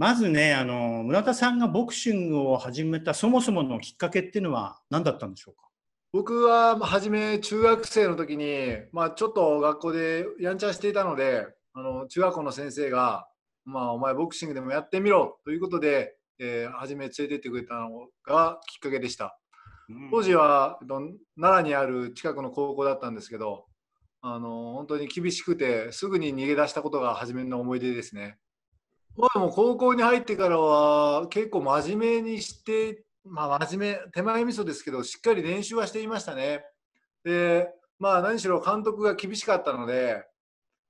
まずね、あの、村田さんがボクシングを始めたそもそものきっかけっていうのは何だったんでしょうか僕は初め中学生の時に、まあ、ちょっと学校でやんちゃしていたのであの中学校の先生が、まあ、お前ボクシングでもやってみろということで、えー、初め連れてってくれたのがきっかけでした、うん、当時は奈良にある近くの高校だったんですけどあの本当に厳しくてすぐに逃げ出したことが初めの思い出ですねまあ、もう高校に入ってからは結構真面目にして、まあ、真面目手前味噌ですけどしっかり練習はしていましたね。でまあ何しろ監督が厳しかったので、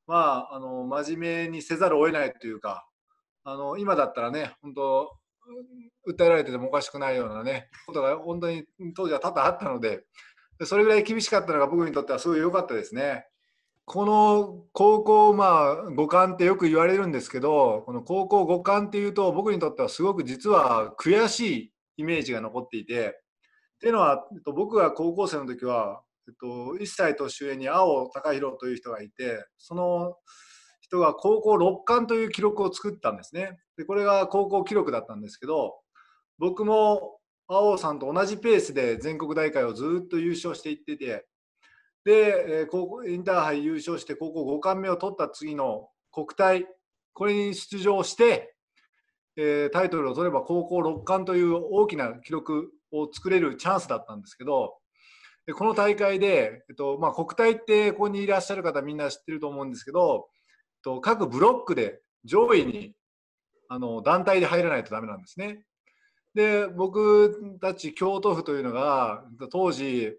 まあ、あの真面目にせざるを得ないというかあの今だったらね本当訴えられててもおかしくないようなねことが本当に当時は多々あったのでそれぐらい厳しかったのが僕にとってはすごい良かったですね。この高校、まあ、五冠ってよく言われるんですけど、この高校五冠っていうと、僕にとってはすごく実は悔しいイメージが残っていて、っていうのは、えっと、僕が高校生の時は、えっと、1歳年上に青隆弘という人がいて、その人が高校六冠という記録を作ったんですね。でこれが高校記録だったんですけど、僕も青さんと同じペースで全国大会をずっと優勝していってて、で、インターハイ優勝して、高校5冠目を取った次の国体、これに出場して、えー、タイトルを取れば高校6冠という大きな記録を作れるチャンスだったんですけど、でこの大会で、えっとまあ、国体ってここにいらっしゃる方みんな知ってると思うんですけど、えっと、各ブロックで上位にあの団体で入らないとダメなんですね。で僕たち京都府というのが当時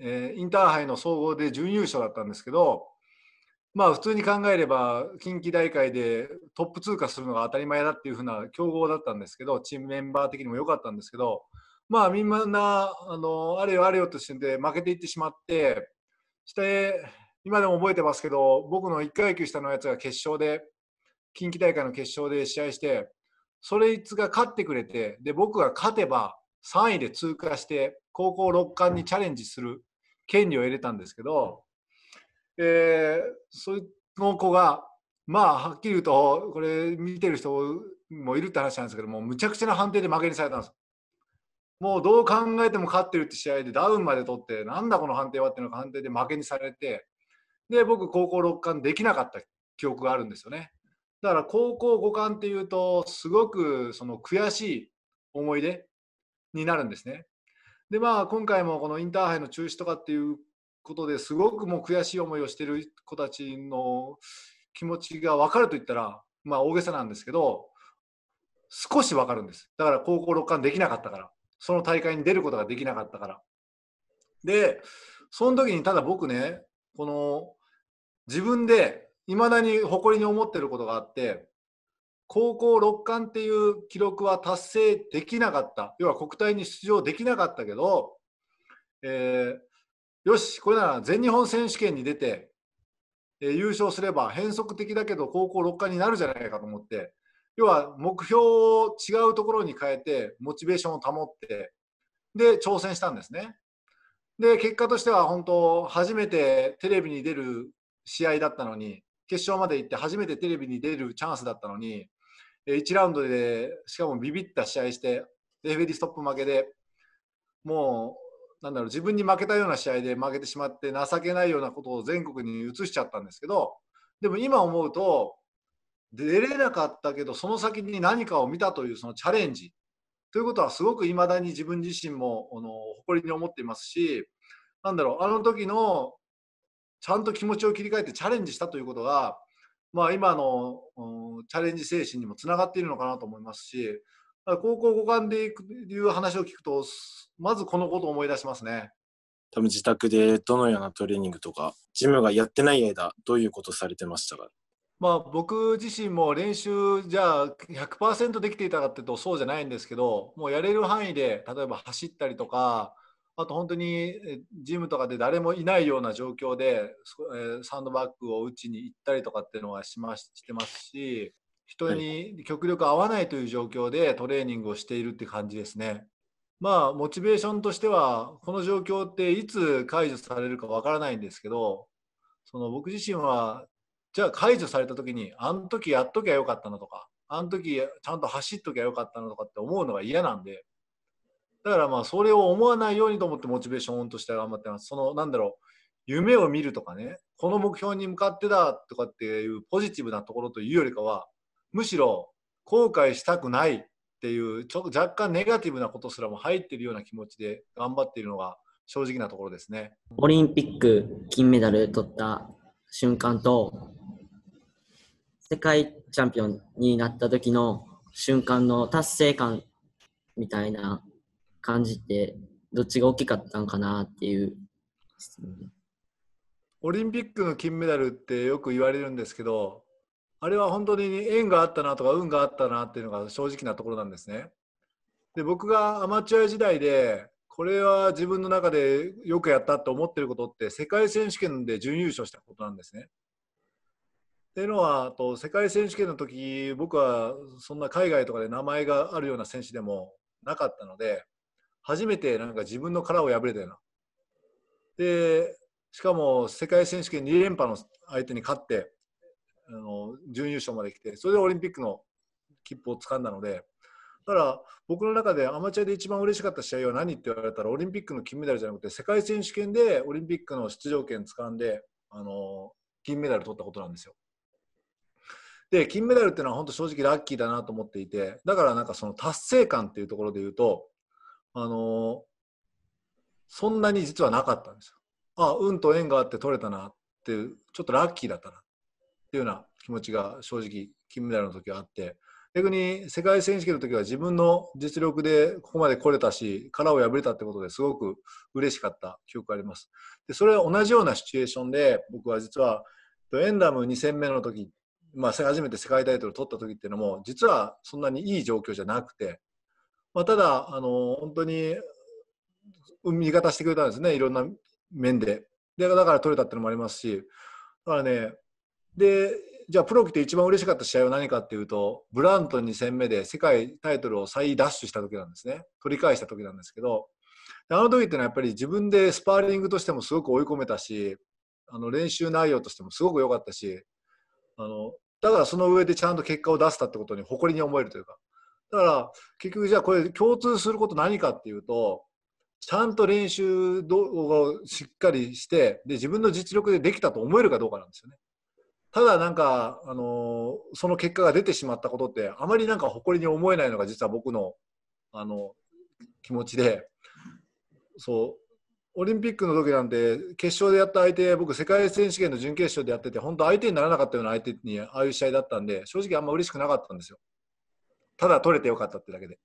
えー、インターハイの総合で準優勝だったんですけど、まあ、普通に考えれば近畿大会でトップ通過するのが当たり前だっていうふうな強豪だったんですけどチームメンバー的にも良かったんですけど、まあ、みんなあのあれよあれよとしてで負けていってしまってして今でも覚えてますけど僕の1階級下のやつが決勝で近畿大会の決勝で試合してそれいつが勝ってくれてで僕が勝てば3位で通過して高校6冠にチャレンジする権利を得れたんですけど、えー、その子がまあはっきり言うとこれ見てる人もいるって話なんですけどもむちゃくちゃな判定で負けにされたんですもうどう考えても勝ってるって試合でダウンまで取ってなんだこの判定はっていうのが判定で負けにされてで僕高校6冠できなかった記憶があるんですよねだから高校5冠っていうとすごくその悔しい思い出になるんですねでまあ今回もこのインターハイの中止とかっていうことですごくもう悔しい思いをしている子たちの気持ちが分かると言ったらまあ大げさなんですけど少し分かるんですだから高校六冠できなかったからその大会に出ることができなかったからでその時にただ僕ねこの自分でいまだに誇りに思ってることがあって高校6冠っていう記録は達成できなかった。要は国体に出場できなかったけど、えー、よし、これなら全日本選手権に出て、えー、優勝すれば変則的だけど高校6冠になるじゃないかと思って、要は目標を違うところに変えて、モチベーションを保って、で、挑戦したんですね。で、結果としては本当、初めてテレビに出る試合だったのに、決勝まで行って初めてテレビに出るチャンスだったのに1ラウンドで、しかもビビった試合して、レフェリーストップ負けで、もう、なんだろう、自分に負けたような試合で負けてしまって、情けないようなことを全国に移しちゃったんですけど、でも今思うと、出れなかったけど、その先に何かを見たというそのチャレンジということは、すごくいまだに自分自身もあの誇りに思っていますし、なんだろう、あの時のちゃんと気持ちを切り替えてチャレンジしたということが、まあ、今の、うん、チャレンジ精神にもつながっているのかなと思いますし高校五感でいくいう話を聞くとまずこのことを思い出しますね。多分自宅でどのようなトレーニングとかジムがやってない間どういうことされてましたかまあ、僕自身も練習じゃあ100%できていたかっていうとそうじゃないんですけどもうやれる範囲で例えば走ったりとかあと本当にジムとかで誰もいないような状況で、えサンドバッグを打ちに行ったりとかっていうのはしましてますし、人に極力合わないという状況でトレーニングをしているって感じですね。まあ、モチベーションとしては、この状況っていつ解除されるかわからないんですけど、その僕自身は、じゃあ解除された時に、あの時やっときゃよかったなとか、あの時ちゃんと走っときゃよかったなとかって思うのが嫌なんで、だからまあそれを思わないようにと思ってモチベーションオンとして頑張ってます。そのなんだろう夢を見るとかねこの目標に向かってだとかっていうポジティブなところというよりかはむしろ後悔したくないっていうちょ若干ネガティブなことすらも入ってるような気持ちで頑張っているのが正直なところですね。オリンピック金メダル取った瞬間と世界チャンピオンになった時の瞬間の達成感みたいな感じて、どっちが大きかったんかなっていう質問。オリンピックの金メダルってよく言われるんですけど、あれは本当に縁があったなとか運があったなっていうのが正直なところなんですね。で僕がアマチュア時代でこれは自分の中でよくやったって思ってることって世界選手権で準優勝したことなんですね。っていうのはと世界選手権の時僕はそんな海外とかで名前があるような選手でもなかったので初めてなんか自分の殻を破れたような。で、しかも世界選手権2連覇の相手に勝って、あの準優勝まで来て、それでオリンピックの切符をつかんだので、だから僕の中でアマチュアで一番嬉しかった試合は何って言われたら、オリンピックの金メダルじゃなくて、世界選手権でオリンピックの出場権つかんで、あの金メダル取ったことなんですよ。で、金メダルっていうのは本当正直ラッキーだなと思っていて、だからなんかその達成感っていうところで言うと、あのそんなに実はなかったんですよ。あ運と縁があって取れたなっていうちょっとラッキーだったなっていうような気持ちが正直金メダルの時はあって逆に世界選手権の時は自分の実力でここまで来れたし殻を破れたってことですごく嬉しかった記憶があります。でそれは同じようなシチュエーションで僕は実はエンダム2戦目の時まあ、初めて世界タイトルを取った時っていうのも実はそんなにいい状況じゃなくてまあ、ただあの、本当に味方してくれたんですね、いろんな面で。でだから取れたっていうのもありますし、だからね、でじゃあプロ来て一番嬉しかった試合は何かっていうとブラント2戦目で世界タイトルを再奪取した時なんですね取り返した時なんですけどあの時ってのはやっぱり自分でスパーリングとしてもすごく追い込めたしあの練習内容としてもすごく良かったしあのだからその上でちゃんと結果を出せたってことに誇りに思えるというかだから結局じゃあこれ共通すること何かっていうとちゃんと練習をしっかりしてで自分の実力でできたと思えるかどうかなんですよね。ただなんか、あのー、その結果が出てしまったことってあまりなんか誇りに思えないのが実は僕の、あの気持ちでそうオリンピックの時なんて決勝でやった相手僕世界選手権の準決勝でやってて本当相手にならなかったような相手にああいう試合だったんで正直あんま嬉しくなかったんですよ。ただ取れてよかったってだけで。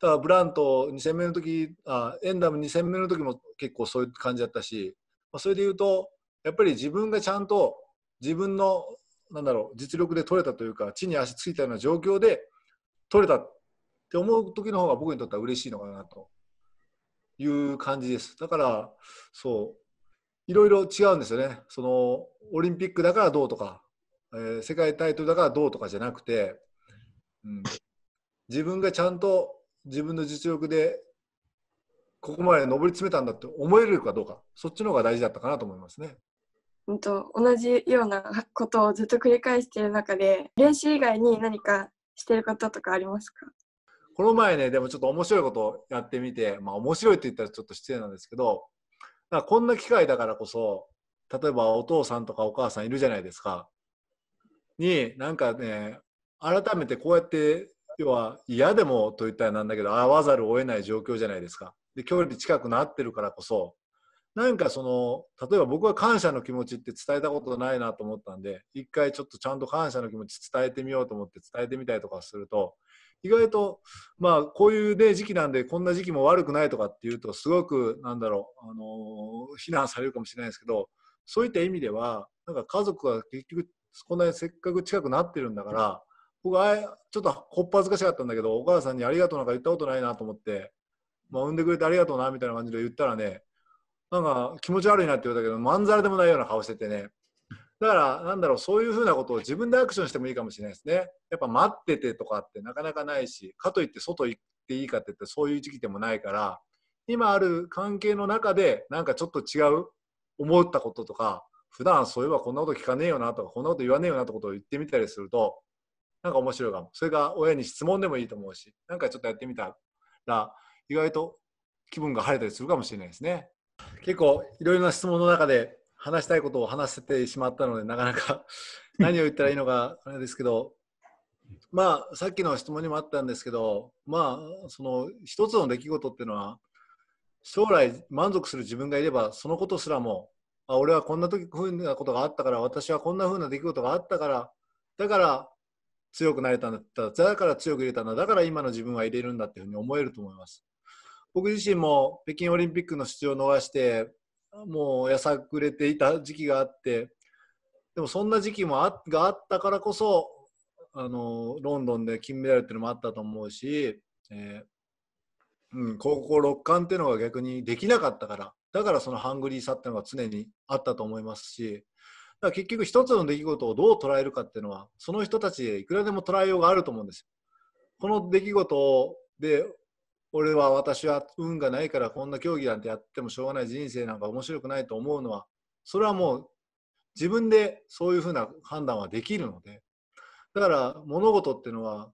ただブラント2戦目の時あエンダム2戦目の時も結構そういう感じだったし、まあ、それで言うとやっぱり自分がちゃんと自分のなんだろう実力で取れたというか地に足ついたような状況で取れたって思う時の方が僕にとっては嬉しいのかなという感じですだからそういろいろ違うんですよねそのオリンピックだからどうとか、えー、世界タイトルだからどうとかじゃなくて、うん、自分がちゃんと自分の実力でここまで上り詰めたんだって思えるかどうかそっちの方が大事だったかなと思いますね。うんと同じようなことをずっと繰り返している中で練習以外に何かしてることとかありますかこの前ねでもちょっと面白いことをやってみてまあ面白いって言ったらちょっと失礼なんですけどだこんな機会だからこそ例えばお父さんとかお母さんいるじゃないですかになんかね改めてこうやってっては嫌でもといったらなんだけど会わざるを得ない状況じゃないですかで距離近くなってるからこそなんかその例えば僕は感謝の気持ちって伝えたことないなと思ったんで一回ちょっとちゃんと感謝の気持ち伝えてみようと思って伝えてみたりとかすると意外とまあこういう、ね、時期なんでこんな時期も悪くないとかっていうとすごくなんだろう、あの非難されるかもしれないですけどそういった意味ではなんか家族は結局こんなにせっかく近くなってるんだから僕はちょっとほっぱずかしかったんだけどお母さんに「ありがとう」なんか言ったことないなと思って、まあ、産んでくれてありがとうなみたいな感じで言ったらねなんか気持ち悪いなって言われたけどまんざらでもないような顔しててねだからなんだろうそういうふうなことを自分でアクションしてもいいかもしれないですねやっぱ待っててとかってなかなかないしかといって外行っていいかって言ってそういう時期でもないから今ある関係の中でなんかちょっと違う思ったこととか普段そういえばこんなこと聞かねえよなとかこんなこと言わねえよなってことを言ってみたりするとなんか面白いかも。それが親に質問でもいいと思うし、なんかちょっとやってみたら、意外と気分が晴れたりするかもしれないですね。結構いろいろな質問の中で話したいことを話せてしまったので、なかなか 何を言ったらいいのかあれですけど、まあ、さっきの質問にもあったんですけど、まあ、その一つの出来事っていうのは、将来満足する自分がいれば、そのことすらも、あ俺はこんな時ふうなことがあったから、私はこんなふうな出来事があったから、だから強くなれたんだったらだから強く入れたんだだから今の自分は入れるんだっていうふうに思えると思います僕自身も北京オリンピックの出場を逃してもうやさぐれていた時期があってでもそんな時期もあがあったからこそあのロンドンで金メダルっていうのもあったと思うし、えーうん、高校六冠っていうのが逆にできなかったからだからそのハングリーさっていうのが常にあったと思いますしら結局一つの出来事をどう捉えるかっていうのはその人たちでいくらでも捉えようがあると思うんですこの出来事で俺は私は運がないからこんな競技なんてやってもしょうがない人生なんか面白くないと思うのはそれはもう自分でそういうふうな判断はできるのでだから物事っていうのは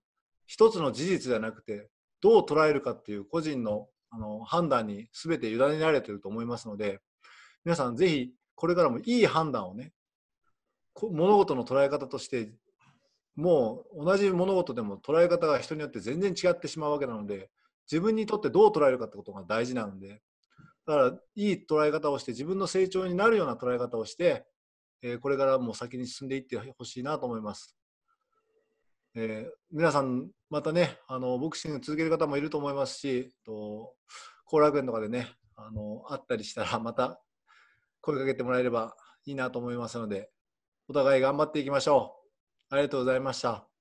一つの事実じゃなくてどう捉えるかっていう個人のあの判断に全て委ねられてると思いますので皆さんぜひこれからもいい判断をね物事の捉え方としてもう同じ物事でも捉え方が人によって全然違ってしまうわけなので自分にとってどう捉えるかってことが大事なのでだからいい捉え方をして自分の成長になるような捉え方をして、えー、これからも先に進んでいってほしいなと思います。えー、皆さんまたねあのボクシング続ける方もいると思いますしと後楽園とかでねあの会ったりしたらまた声かけてもらえればいいなと思いますのでお互い頑張っていきましょう。ありがとうございました。